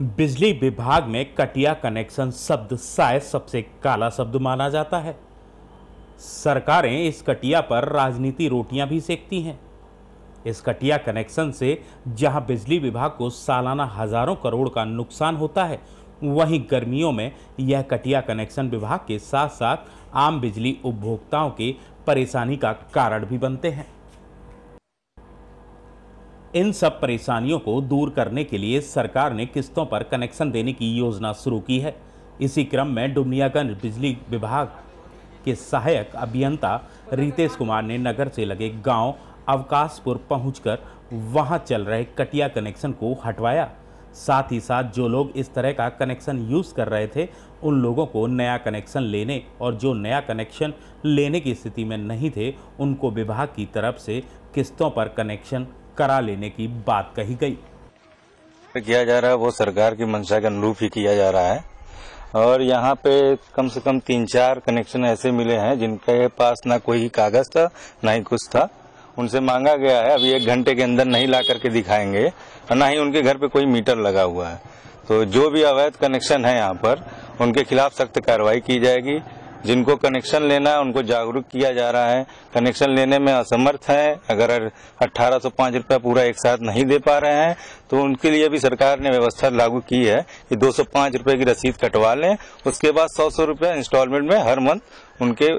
बिजली विभाग में कटिया कनेक्शन शब्द शायद सबसे काला शब्द माना जाता है सरकारें इस कटिया पर राजनीति रोटियां भी सेकती हैं इस कटिया कनेक्शन से जहां बिजली विभाग को सालाना हजारों करोड़ का नुकसान होता है वहीं गर्मियों में यह कटिया कनेक्शन विभाग के साथ साथ आम बिजली उपभोक्ताओं के परेशानी का कारण भी बनते हैं इन सब परेशानियों को दूर करने के लिए सरकार ने किस्तों पर कनेक्शन देने की योजना शुरू की है इसी क्रम में डुमनियागंज बिजली विभाग के सहायक अभियंता रितेश कुमार ने नगर से लगे गांव अवकाशपुर पहुंचकर वहां चल रहे कटिया कनेक्शन को हटवाया साथ ही साथ जो लोग इस तरह का कनेक्शन यूज़ कर रहे थे उन लोगों को नया कनेक्शन लेने और जो नया कनेक्शन लेने की स्थिति में नहीं थे उनको विभाग की तरफ से किस्तों पर कनेक्शन करा लेने की बात कही गई किया जा रहा है वो सरकार की मंशा के अनुरूप ही किया जा रहा है और यहाँ पे कम से कम तीन चार कनेक्शन ऐसे मिले हैं जिनके पास ना कोई कागज था ना ही कुछ था उनसे मांगा गया है अभी एक घंटे के अंदर नहीं ला करके दिखाएंगे और ना ही उनके घर पे कोई मीटर लगा हुआ है तो जो भी अवैध कनेक्शन है यहाँ पर उनके खिलाफ सख्त कार्रवाई की जाएगी जिनको कनेक्शन लेना है उनको जागरूक किया जा रहा है कनेक्शन लेने में असमर्थ है अगर अट्ठारह सौ रुपया पूरा एक साथ नहीं दे पा रहे हैं तो उनके लिए भी सरकार ने व्यवस्था लागू की है कि दो सौ की रसीद कटवा लें उसके बाद सौ सौ रुपया इंस्टॉलमेंट में हर मंथ उनके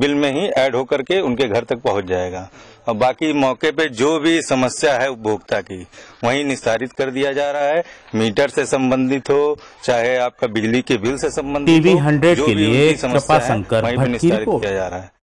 बिल में ही ऐड होकर के उनके घर तक पहुंच जाएगा और बाकी मौके पे जो भी समस्या है उपभोक्ता की वही निस्तारित कर दिया जा रहा है मीटर से संबंधित हो चाहे आपका बिजली के बिल से संबंधित हो जो के लिए समस्या है वहीं पर निस्तारित किया जा रहा है